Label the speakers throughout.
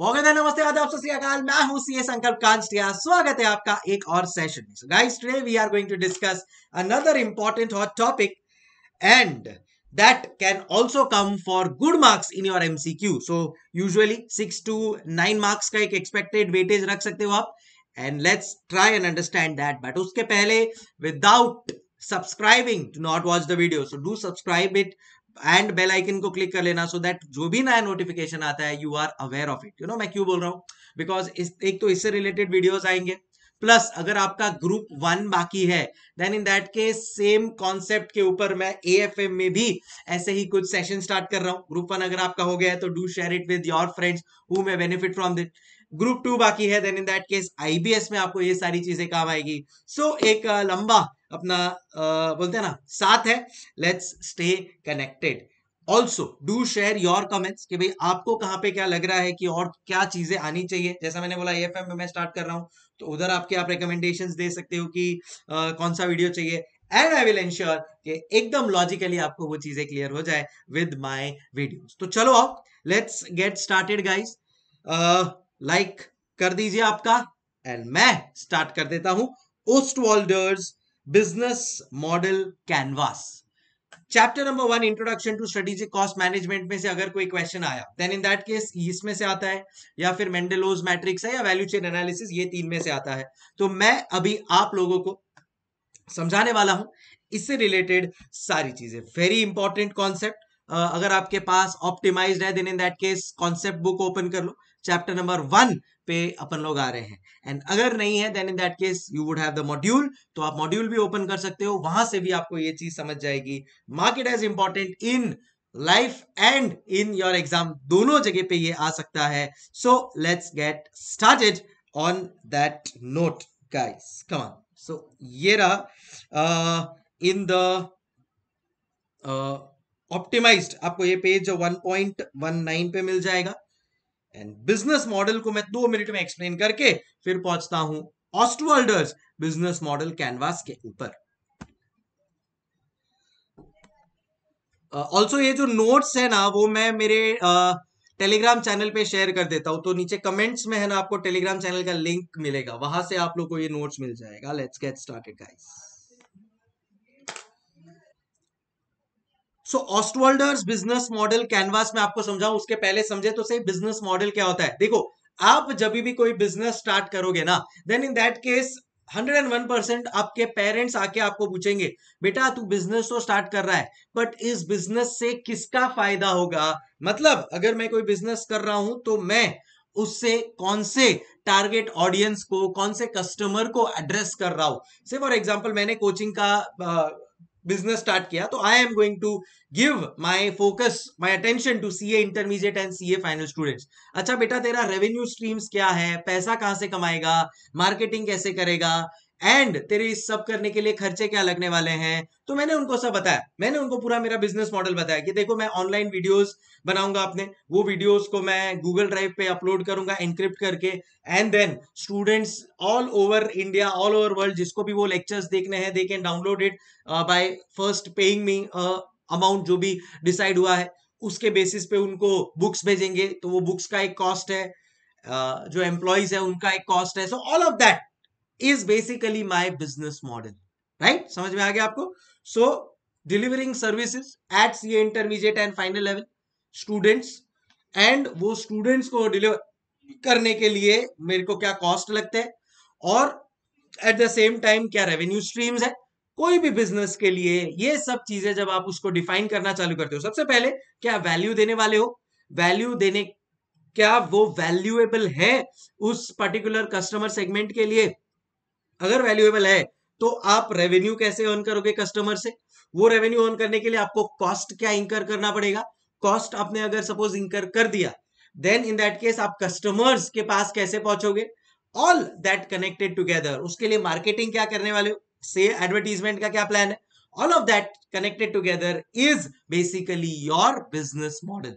Speaker 1: नमस्ते आदाब मैं हूं सीए संकल्प कांस्टिया स्वागत है आपका एक और सेशन में guys today we are going to discuss another important hot topic and that can also come for good marks in your MCQ so usually six to nine marks का एक एक्सपेक्टेड वेटेज रख सकते हो आप and let's try and understand that but उसके पहले without subscribing to not watch the video so do subscribe it and bell icon को click कर लेना सो so दैट जो भी नया नोटिफिकेशन आता है you are aware of it you know मैं क्यों बोल रहा हूँ बिकॉज एक तो इससे रिलेटेड वीडियो आएंगे प्लस अगर आपका ग्रुप वन बाकी है देन इन दैट के सेम कॉन्सेप्ट के ऊपर मैं ए में भी ऐसे ही कुछ सेशन स्टार्ट कर रहा हूँ ग्रुप वन अगर आपका हो गया है तो do share it with your friends who may benefit from this group two बाकी है then in that case IBS में आपको ये सारी चीजें काम आएगी सो so, एक लंबा अपना आ, बोलते हैं ना साथ है let's stay connected also do share your comments कि भाई आपको कहाँ पे क्या लग रहा है कि और क्या चीजें आनी चाहिए जैसा मैंने बोला एफ में मैं स्टार्ट कर रहा हूँ तो उधर आपके आप रिकमेंडेशन दे सकते हो कि आ, कौन सा वीडियो चाहिए एंड आई विल एंश्योर कि एकदम लॉजिकली आपको वो चीजें क्लियर हो जाए विद माई वीडियो तो चलो आओ let's get started guys like कर दीजिए आपका एंड मैं स्टार्ट कर देता हूं Osterwalder's business model canvas chapter number one introduction to strategic cost management में से अगर कोई क्वेश्चन आया देन इन दैट केस इसमें से आता है या फिर मेंडेलोज मैट्रिक्स है या वैल्यू चेन एनालिसिस ये तीन में से आता है तो मैं अभी आप लोगों को समझाने वाला हूं इससे रिलेटेड सारी चीजें वेरी इंपॉर्टेंट कॉन्सेप्ट अगर आपके पास ऑप्टिमाइज्ड है then in that case concept book open कर लो चैप्टर नंबर वन पे अपन लोग आ रहे हैं एंड अगर नहीं है then in that case you would have the module तो आप मॉड्यूल भी ओपन कर सकते हो वहां से भी आपको ये चीज समझ जाएगी market as important in life and in your exam दोनों जगह पे ये आ सकता है so let's get started on that note guys come so ये रहा इन द ऑप्टिमाइज्ड आपको ये पेज जो 1.19 पे मिल जाएगा एंड बिजनेस मॉडल को मैं दो मिनट में एक्सप्लेन करके फिर पहुंचता हूं ऑस्टवर्ल्डर्स बिजनेस मॉडल कैनवास के ऊपर ऑल्सो uh, ये जो नोट्स है ना वो मैं मेरे टेलीग्राम uh, चैनल पे शेयर कर देता हूं तो नीचे कमेंट्स में है ना आपको टेलीग्राम चैनल का लिंक मिलेगा वहां से आप लोग को ये नोट्स मिल जाएगा let's get started guys so Osterwalder's business model canvas में आपको समझाऊ उसके पहले समझे तो सही बिजनेस मॉडल क्या होता है देखो आप जब भी कोई बिजनेस स्टार्ट करोगे ना then in that case 101 percent आपके पेरेंट्स आके आपको पूछेंगे बेटा तू बिजनेस तो स्टार्ट कर रहा है बट इस बिजनेस से किसका फायदा होगा मतलब अगर मैं कोई बिजनेस कर रहा हूं तो मैं उससे कौन से टारगेट ऑडियंस को कौन से कस्टमर को एड्रेस कर रहा हूं से फॉर एग्जांपल मैंने कोचिंग का बिजनेस स्टार्ट किया तो I am going to give my focus my attention to CA intermediate and CA final students अच्छा बेटा तेरा रेवेन्यू स्ट्रीम्स क्या है पैसा कहाँ से कमाएगा मार्केटिंग कैसे करेगा एंड तेरे इस सब करने के लिए खर्चे क्या लगने वाले हैं तो मैंने उनको सब बताया मैंने उनको पूरा मेरा बिजनेस मॉडल बताया कि देखो मैं ऑनलाइन वीडियोस बनाऊंगा अपने वो वीडियोस को मैं गूगल ड्राइव पे अपलोड करूंगा एनक्रिप्ट करके and then students all over India all over world जिसको भी वो लेक्चर्स देखने हैं they can download it by first paying me amount जो भी डिसाइड हुआ है उसके बेसिस पे उनको बुक्स भेजेंगे तो वो बुक्स का एक कॉस्ट है uh, जो एम्प्लॉयज है उनका एक कॉस्ट है so all of that is basically my business model right समझ में आ गया आपको so delivering service at C intermediate and final level students and वो स्टूडेंट्स को डिलीवर करने के लिए मेरे को क्या कॉस्ट लगते हैं और एट द सेम टाइम क्या रेवेन्यू स्ट्रीम्स है कोई भी बिजनेस के लिए ये सब चीजें जब आप उसको डिफाइन करना चालू करते हो सबसे पहले क्या वैल्यू देने वाले हो वैल्यू देने क्या वो वैल्यूएबल है उस पर्टिकुलर कस्टमर सेगमेंट के लिए अगर वैल्यूएबल है तो आप रेवेन्यू कैसे अर्न करोगे कस्टमर से वो रेवेन्यू अर्न करने के लिए आपको कॉस्ट क्या इंकर करना पड़ेगा कॉस्ट आपने अगर सपोज इंकर कर दिया देन इन दैट केस आप कस्टमर्स के पास कैसे पहुंचोगे ऑल दैट कनेक्टेड टूगेदर उसके लिए मार्केटिंग क्या करने वाले हो से एडवर्टीजमेंट का क्या प्लान है all of that connected together is basically your business model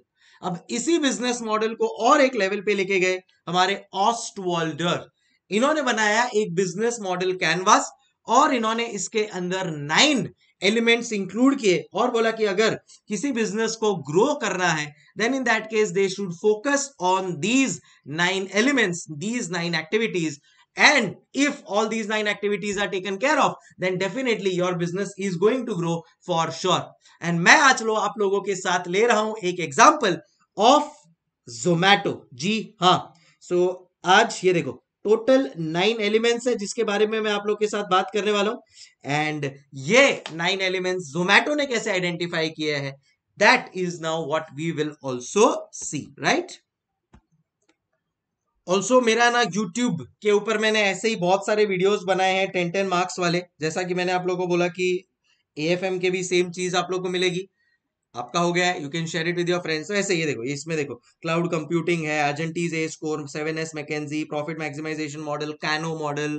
Speaker 1: अब इसी बिजनेस मॉडल को और एक लेवल पे लेके गए हमारे ऑस्ट वॉल्डर इन्होंने बनाया एक बिजनेस मॉडल कैनवास और इन्होंने इसके अंदर नाइन एलिमेंट्स इंक्लूड किए और बोला कि अगर किसी बिजनेस को ग्रो करना है then in that case they should focus on these nine elements these nine activities and if all these nine activities are taken care of then definitely your business is going to grow for sure and मैं आज लो आप लोगों के साथ ले रहा हूं एक एग्जाम्पल ऑफ जोमैटो जी हाँ सो so, आज ये देखो टोटल नाइन एलिमेंट्स है जिसके बारे में मैं आप लोग के साथ बात करने वाला हूं एंड ये नाइन एलिमेंट्स जोमैटो ने कैसे आइडेंटिफाई किए हैं that is now what we will also see right also मेरा ना यूट्यूब के ऊपर मैंने ऐसे ही बहुत सारे वीडियोस बनाए हैं टेन टेन मार्क्स वाले जैसा कि मैंने आप लोगों को बोला कि ए के भी सेम चीज आप लोग को मिलेगी आपका हो गया you can share it with your friends ऐसे ये देखो इसमें देखो क्लाउड कंप्यूटिंग है एजेंटीज A score seven S McKinsey profit maximization model Kano model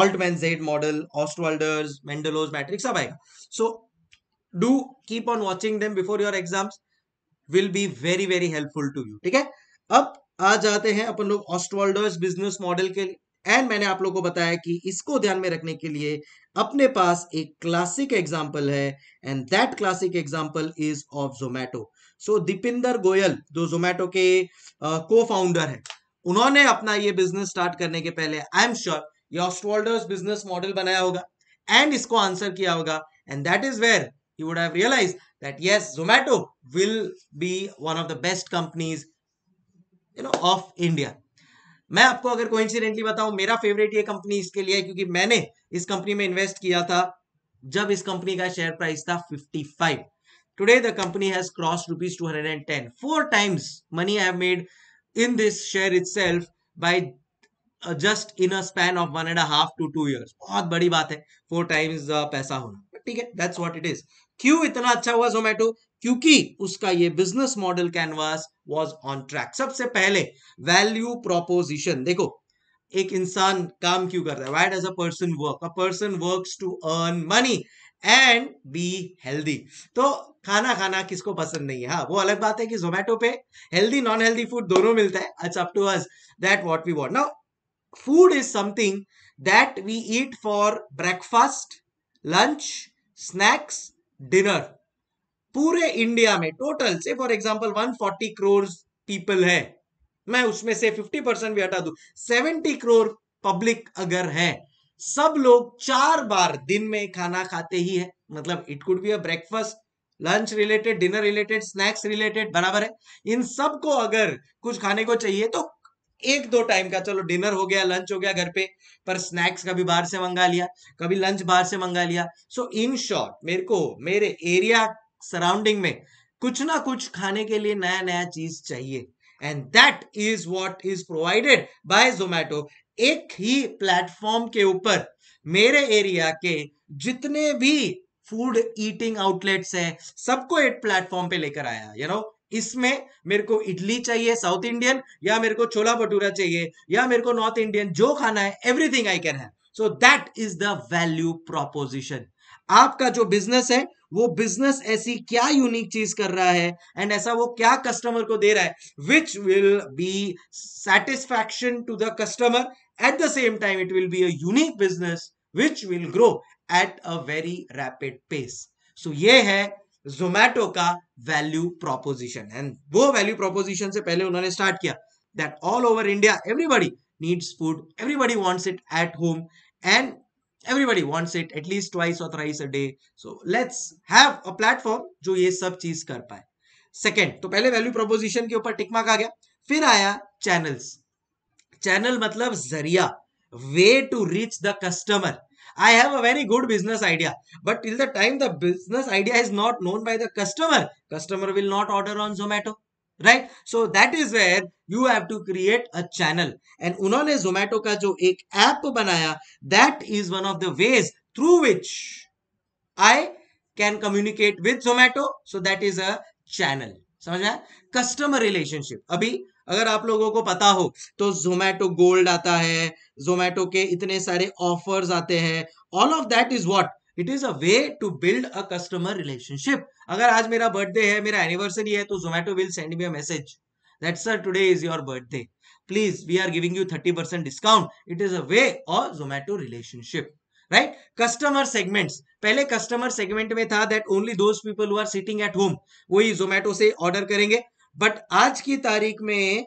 Speaker 1: Altman Z model Osterwalder's Mendelow's matrix सब आएगा so do keep on watching them before your exams will be very very helpful to you ठीक है अब आ जाते हैं अपन लोग ऑस्टवर्ल्डर्स बिजनेस मॉडल के एंड मैंने आप लोगों को बताया कि इसको ध्यान में रखने के लिए अपने पास एक क्लासिक एग्जाम्पल है and that classic example is of Zomato so Deepinder Goyal जो जोमैटो के को uh, फाउंडर है उन्होंने अपना ये बिजनेस स्टार्ट करने के पहले आई एम श्योर ये ऑस्ट्रोल्डर्स बिजनेस मॉडल बनाया होगा एंड इसको आंसर किया होगा and that is where you would have realized that yes zomato will be one of the best companies you know of india मैं आपको अगर कोइंसिडेंटली बताऊं मेरा फेवरेट ये कंपनी इसके लिए है क्योंकि मैंने इस कंपनी में इन्वेस्ट किया था जब इस कंपनी का शेयर प्राइस था 55 today the company has crossed rupees 210 four times money I have made in this share itself by just in a span of one and half to two year बहुत बड़ी बात है four times uh, पैसा होना ठीक है that's what it is क्यों इतना अच्छा हुआ जोमेटो क्योंकि उसका ये business model canvas was on track सबसे पहले वैल्यू प्रोपोजिशन देखो एक इंसान काम क्यों कर रहा है why does a person work a person work to earn money and be healthy तो खाना खाना किसको पसंद नहीं है हाँ वो अलग बात है कि जोमेटो पे हेल्दी नॉन हेल्दी फूड दोनों मिलता है it's up to us that what we want now food is something that we eat for breakfast lunch snacks dinner पूरे इंडिया में टोटल से फॉर एग्जाम्पल 140 करोड़ पीपल है मैं उसमें से 50 परसेंट भी हटा दू 70 करोड़ पब्लिक अगर है सब लोग चार बार दिन में खाना खाते ही है मतलब it could be a breakfast lunch related dinner related snacks related बराबर है इन सबको अगर कुछ खाने को चाहिए तो एक दो टाइम का चलो डिनर हो गया लंच हो गया घर पे पर स्नैक्स कभी बाहर से मंगा लिया कभी लंच बाहर से मंगा लिया सो इन शॉर्ट मेरे को मेरे एरिया सराउंडिंग में कुछ ना कुछ खाने के लिए नया नया चीज चाहिए and that is what is provided by Zomato एक ही प्लेटफॉर्म के ऊपर मेरे एरिया के जितने भी फूड ईटिंग आउटलेट्स हैं सबको एक प्लेटफॉर्म पे लेकर आया यू you नो know? इसमें मेरे को इडली चाहिए साउथ इंडियन या मेरे को छोला भटूरा चाहिए या मेरे को नॉर्थ इंडियन जो खाना है एवरीथिंग आई कैन है so that is the value proposition आपका जो बिजनेस है वो बिजनेस ऐसी क्या यूनिक चीज कर रहा है एंड ऐसा वो क्या कस्टमर को दे रहा है which will be satisfaction to the customer at the same time it will be a unique business which will grow at a very rapid pace so ये है जोमैटो का वैल्यू प्रोपोजिशन एंड वो वैल्यू प्रोपोजिशन से पहले उन्होंने start किया that all over India everybody needs food everybody wants it at home and everybody wants it at least twice और thrice a day so let's have a platform जो ये सब चीज कर पाए सेकेंड तो पहले वैल्यू प्रोपोजिशन के ऊपर टिकमार्क आ गया फिर आया चैनल्स चैनल मतलब जरिया way to reach the customer I have a very good business idea. But till the time the business idea is not known by the customer, customer will not order on Zomato. Right so that is where you have to create a channel and उन्होंने जोमेटो का जो एक app बनाया that is one of the ways through which I can communicate with Zomato so that is a channel समझ में customer relationship अभी अगर आप लोगों को पता हो तो जोमेटो गोल्ड आता है जोमेटो के इतने सारे ऑफर्स आते हैं all of that is what it is a way to build a customer relationship अगर आज मेरा बर्थडे है मेरा एनिवर्सरी है तो Zomato will send me a message that sir today is your birthday please we are giving you thirty percent discount it is a way of Zomato relationship right customer segments पहले customer segment में था that only those people who are sitting at home वही जोमेटो से order करेंगे but आज की तारीख में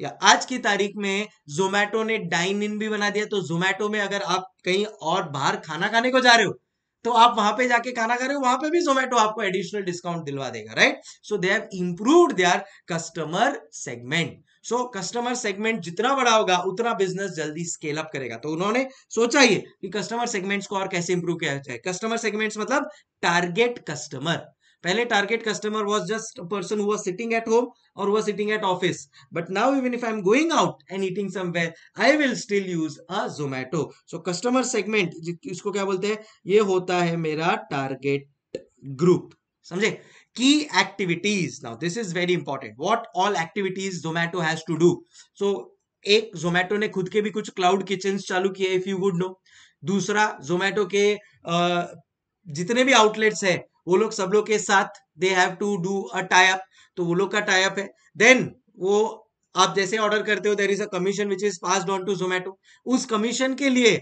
Speaker 1: या आज की तारीख में जोमेटो ने डाइन इन भी बना दिया तो जोमेटो में अगर आप कहीं और बाहर खाना खाने को जा रहे हो तो आप वहां पे जाके खाना खा रहे हो वहां पे भी जोमेटो आपको एडिशनल डिस्काउंट दिलवा देगा right so they have improved their customer segment so customer segment जितना बड़ा होगा उतना बिजनेस जल्दी स्केल अप करेगा तो उन्होंने सोचा ही कि कस्टमर सेगमेंट्स को और कैसे इंप्रूव किया जाए कस्टमर सेगमेंट्स मतलब टारगेट कस्टमर पहले target customer was just person who sitting at home और who sitting at office but now even if I am going out and eating some somewhere I will still use a Zomato so customer segment इसको क्या बोलते हैं ये होता है मेरा target group समझे की activities now this is very important what all activities Zomato has to do so एक जोमैटो ने खुद के भी कुछ क्लाउड किचन चालू किए इफ यू वुड नो दूसरा जोमैटो के uh, जितने भी आउटलेट्स है वो लोग सब लोग के साथ they have to do a type तो वो लोग का टाइप है देन वो आप जैसे ऑर्डर करते हो there is a commission which is pass on to Zomato उस कमीशन के लिए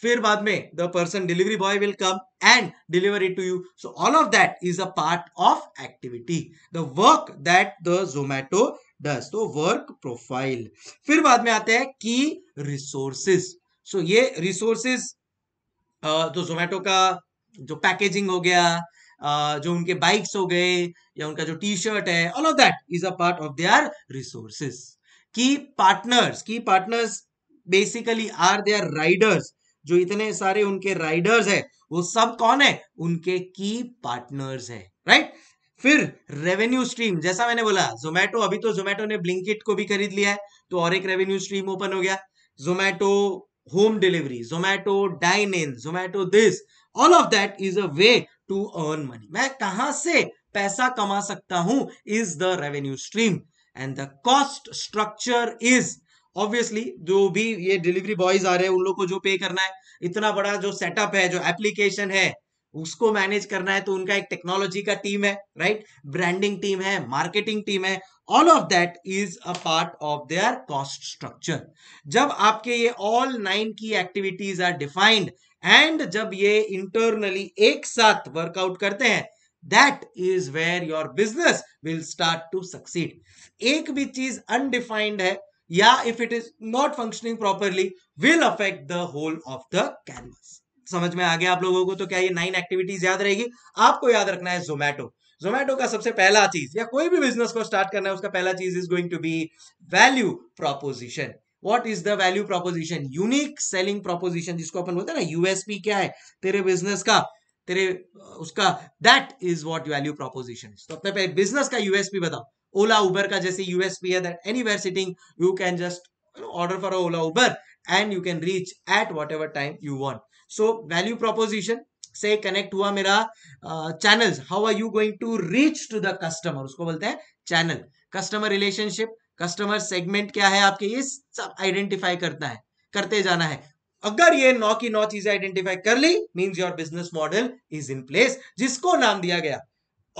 Speaker 1: फिर बाद में the person delivery boy will come and deliver it to you so all of that is a part of activity the work that the Zomato does तो work profile फिर बाद में आते हैं की रिसोर्सेस सो ये रिसोर्सेस तो जोमेटो का जो पैकेजिंग हो गया जो उनके बाइक्स हो गए या उनका जो टी शर्ट है all of that is a part of their resources key partners key partners basically are their riders जो इतने सारे उनके राइडर्स है वो सब कौन है उनके की पार्टनर्स है राइट फिर रेवेन्यू स्ट्रीम जैसा मैंने बोला जोमेटो अभी तो जोमेटो ने ब्लिंकिट को भी खरीद लिया है तो और एक रेवेन्यू स्ट्रीम ओपन हो गया Zomato home delivery Zomato dine in Zomato this all of that is a way to earn money मैं कहां से पैसा कमा सकता हूं is the revenue stream and the cost structure is obviously जो भी ये डिलीवरी बॉयज आ रहे हैं उन लोग को जो पे करना है इतना बड़ा जो सेटअप है जो एप्लीकेशन है उसको मैनेज करना है तो उनका एक टेक्नोलॉजी का टीम है राइट ब्रांडिंग टीम है मार्केटिंग टीम है all of that is a part of their cost structure जब आपके ये all nine key activities are defined and जब ये इंटरनली एक साथ वर्कआउट करते हैं that is where your business will start to succeed एक भी चीज अनडिफाइंड है या if it is not functioning properly will affect the whole of the canvas समझ में आ गया आप लोगों को तो क्या ये नाइन एक्टिविटीज याद रहेगी आपको याद रखना है जोमैटो जोमैटो का सबसे पहला चीज या कोई भी बिजनेस को स्टार्ट करना है उसका पहला चीज is going to be value proposition what is the value proposition unique selling proposition जिसको अपन बोलते हैं ना यूएसपी क्या है तेरे बिजनेस का तेरे उसका that is what value proposition तो अपने पहले बिजनेस का यूएसपी बताओ ओला उबर का जैसे यूएसपी है that anywhere sitting you can just order for Ola Uber and you can reach at whatever time you want so value proposition से connect हुआ मेरा channel how are you going to reach to the customer उसको बोलते हैं channel customer relationship customer segment क्या है आपके ये सब आइडेंटिफाई करता है करते जाना है अगर ये नौ की नौ चीजें आइडेंटिफाई कर ली means your business model is in place जिसको नाम दिया गया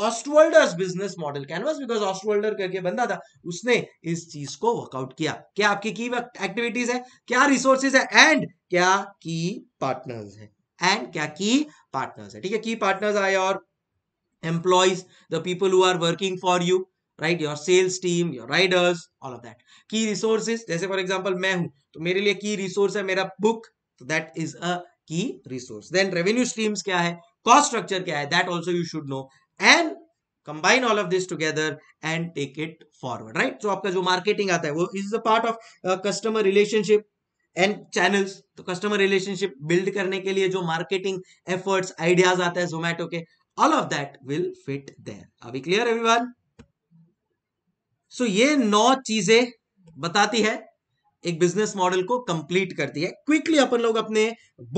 Speaker 1: Osterwalder's business model canvas because Osterwalder करके बंदा था उसने इस चीज को वर्कआउट किया क्या आपकी की एक्टिविटीज है क्या रिसोर्सेज है एंड क्या की पार्टनर्स है एंड क्या की पार्टनर्स है ठीक है की पार्टनर्स आए और employees the people who are working for you right your sales team your riders all of that key resources जैसे फॉर एग्जाम्पल मैं हूं तो मेरे लिए की रिसोर्स है मेरा बुक दैट इज अ की रिसोर्स देन रेवेन्यू स्ट्रीम्स क्या है कॉस्ट स्ट्रक्चर क्या है that also you should know and combine all of this together and take it forward right तो आपका जो मार्केटिंग आता है वो is a part of customer relationship and channels तो कस्टमर रिलेशनशिप बिल्ड करने के लिए जो मार्केटिंग एफर्ट्स आइडियाज आता है जोमैटो के all of that will fit there अभी क्लियर एवरीवन सो so, ये नौ चीजें बताती है एक बिजनेस मॉडल को कंप्लीट करती है क्विकली अपन लोग अपने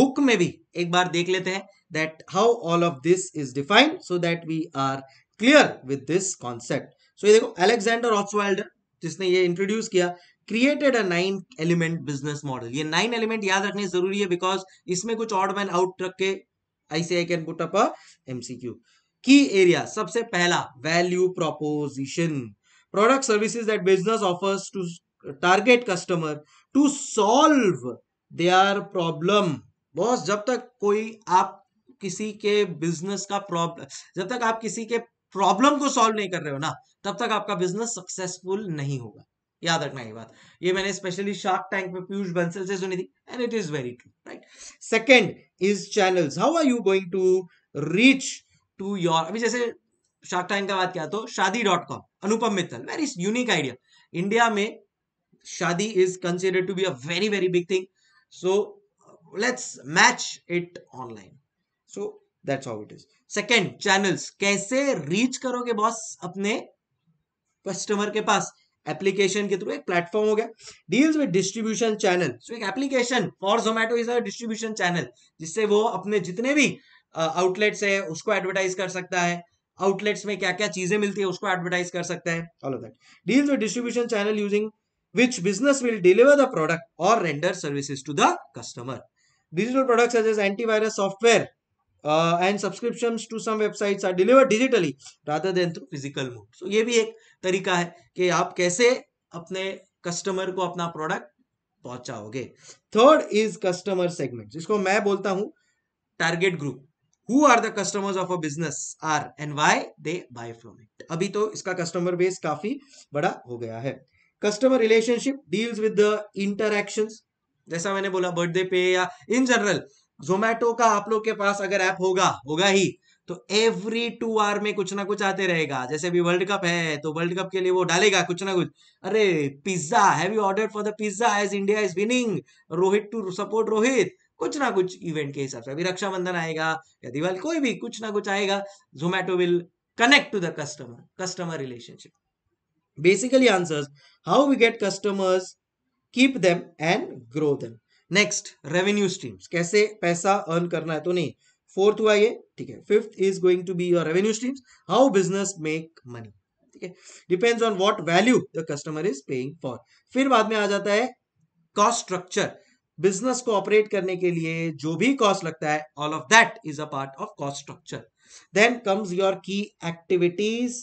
Speaker 1: बुक में भी एक बार देख लेते हैं that how all of this is defined so that we are clear with this concept so ये देखो एलेक्सेंडर ऑक्सवाइल्डर जिसने ये इंट्रोड्यूस किया created a nine element business model ये नाइन एलिमेंट याद रखने जरूरी है बिकॉज इसमें कुछ ऑर्ड मैन आउट रख के आईसीआई I can put up MCQ की एरिया सबसे पहला value proposition product services that business offers to target customer to solve their problem boss jab tak koi aap kisi ke business ka problem jab tak aap kisi ke problem ko solve nahi kar rahe ho na tab tak aapka business successful nahi hoga याद रखना ये बात ये मैंने specially shark tank में पीयूष बंसल से सुनी थी and it is very true right second is channels how are you going to reach to your अभी जैसे शार्क टाइम का बात क्या तो Shaadi dot com Anupam Mittal very unique idea India में शादी is considered to be a very very big thing so let's match it online so that's how it is second channels कैसे reach करोगे बॉस अपने customer के पास एप्लीकेशन के through एक platform हो गया deals with distribution channel so एक application for Zomato is a distribution channel जिससे वो अपने जितने भी आउटलेट्स uh, है उसको एडवर्टाइज कर सकता है आउटलेट्स में क्या क्या चीजें मिलती है उसको एडवर्टाइज कर सकते हैं all of that deal with distribution channel using which business will deliver the product और render services to the customer digital products as as antivirus software and subscription to some websites are deliver digitally rather than through physical mode so ये भी एक तरीका है कि आप कैसे अपने कस्टमर को अपना प्रोडक्ट पहुंचाओगे थर्ड इज कस्टमर सेगमेंट जिसको मैं बोलता हूं target group who are the customers of a business are and why they buy from it अभी तो इसका customer base काफी बड़ा हो गया है customer relationship deals with the interactions जैसा मैंने बोला birthday पे या इन जनरल zomato का आप लोग के पास अगर app होगा होगा ही तो एवरी टू आर में कुछ ना कुछ आते रहेगा जैसे अभी वर्ल्ड कप है तो वर्ल्ड कप के लिए वो डालेगा कुछ ना कुछ अरे pizza have you order for the pizza as India is winning Rohit to support Rohit कुछ ना कुछ इवेंट के हिसाब से अभी रक्षाबंधन आएगा या दिवाली कोई भी कुछ ना कुछ आएगा Zomato will connect to the customer customer relationship basically answers how we get customers keep them and grow them next revenue streams कैसे पैसा अर्न करना है तो नहीं फोर्थ हुआ ये ठीक है fifth is going to be your revenue stream how business make money ठीक है depends on what value the customer is paying for फिर बाद में आ जाता है कॉस्ट स्ट्रक्चर बिजनेस को ऑपरेट करने के लिए जो भी कॉस्ट लगता है all of that is a part of cost structure then comes your key activities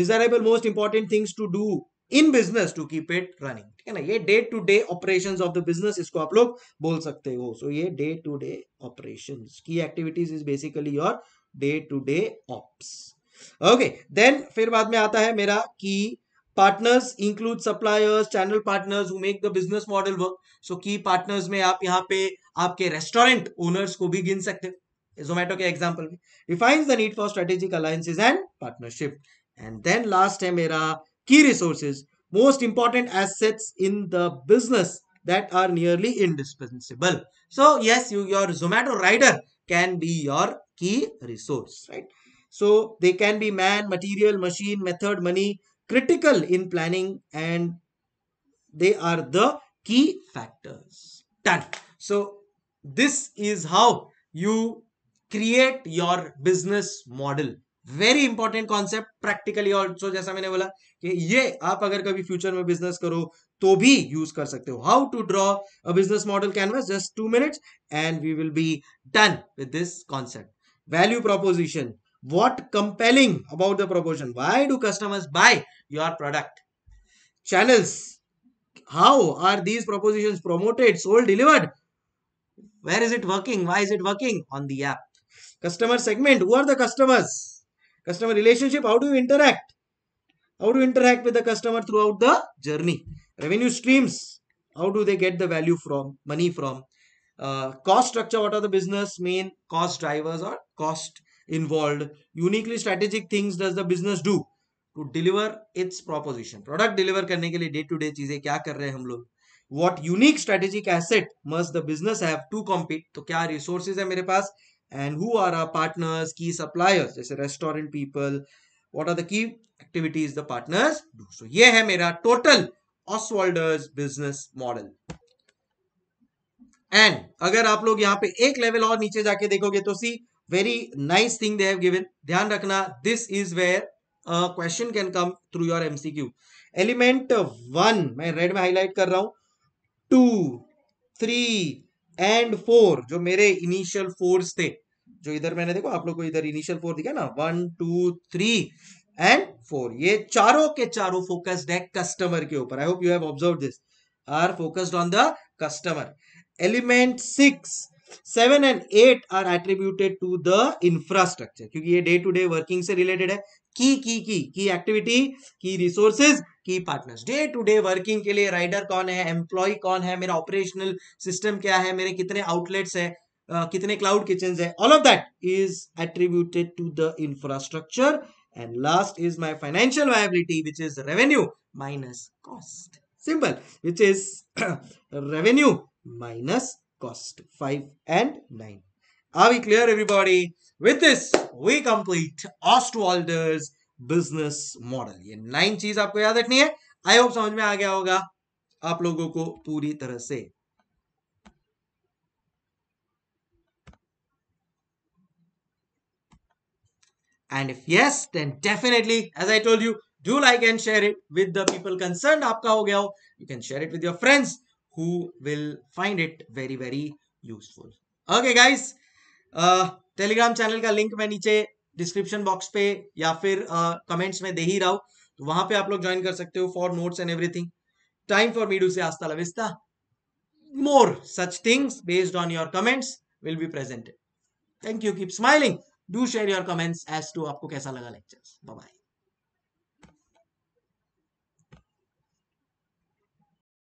Speaker 1: desirable most important things to do in business to keep it running ठीक है ना ये day to day operation of the business इसको आप लोग बोल सकते हो सो so, ये डे टू डे ऑपरेशन की activities is basically your day to day ops okay then फिर बाद में आता है मेरा की partners include suppliers channel partners who make the business model work so key partners may aap yahan pe aapke restaurant owners who bhi gin sakte zomato ke example defines the need for strategic alliances and partnership and then last hai mera key resources most important assets in the business that are nearly indispensable so yes you, your zomato rider can be your key resource right so they can be man material machine method money critical in planning and they are the key factors. Done. So, this is how you create your business model. Very important concept practically also. जैसा मैंने बोला कि ये आप अगर कभी future में business करो to भी use कर सकते हो. How to draw a business model canvas? Just two minutes and we will be done with this concept. Value proposition. What compelling about the proposition? Why do customers buy your product? Channels. How are these propositions promoted, sold, delivered? Where is it working? Why is it working? On the app. Customer segment. Who are the customers? Customer relationship. How do you interact? How do you interact with the customer throughout the journey? Revenue streams. How do they get the value from, money from? Uh, cost structure. What are the business main cost drivers or cost involved. Uniquely strategic things does the business do to deliver its proposition. Product deliver karne ke liye day to day cheeze kya kar rahe हैं हम लोग What unique strategic asset must the business have to compete? to kya resources hai mere paas and who are our partners, key suppliers jaise restaurant people, what are the key activities the partners do. So ye hai mera total Oswalders business model. And अगर आप लोग यहाँ पे एक level और नीचे जाके देखोगे तो see very nice thing they have given dhyan rakhna this is where a question can come through your mcq element 1 main red mein highlight kar raha hu 2 3 and four जो मेरे इनिशियल फोर्स थे जो इधर मैंने देखो आप लोग को इधर इनिशियल फोर दिखा ना one two three and four ये चारों के चारों फोकस्ड है कस्टमर के ऊपर I hope you have observe this are focused on the customer element six seven and eight are attributed to the infrastructure क्योंकि ये डे टू डे वर्किंग से रिलेटेड है key key key key activity key resources key partners day to day working के लिए rider कौन है employ कौन है मेरा ऑपरेशनल सिस्टम क्या है मेरे कितने आउटलेट्स है uh, कितने क्लाउड किचन है all of that is attributed to the infrastructure and last is my financial viability which is revenue minus cost simple which is revenue minus cost 5 and 9. Are we clear everybody? With this we complete Ostwalder's business model. ये nine चीज आपको याद रखनी है I hope समझ में आ गया होगा आप लोगों को पूरी तरह से And if yes, then definitely, as I told you, do like and share it with the people concerned. आपका हो गया हो. You can share it with your friends. who will find it very, very useful. Okay, guys. Telegram channel का link मैं नीचे description box पे या फिर कमेंट्स uh, में दे ही रहा हूँ तो वहां पे आप लोग ज्वाइन कर सकते हो and everything time for me to say hasta la vista more such things based on your comments will be presented. Thank you. Keep smiling. Do share your comments as to आपको कैसा लगा lectures. Bye bye.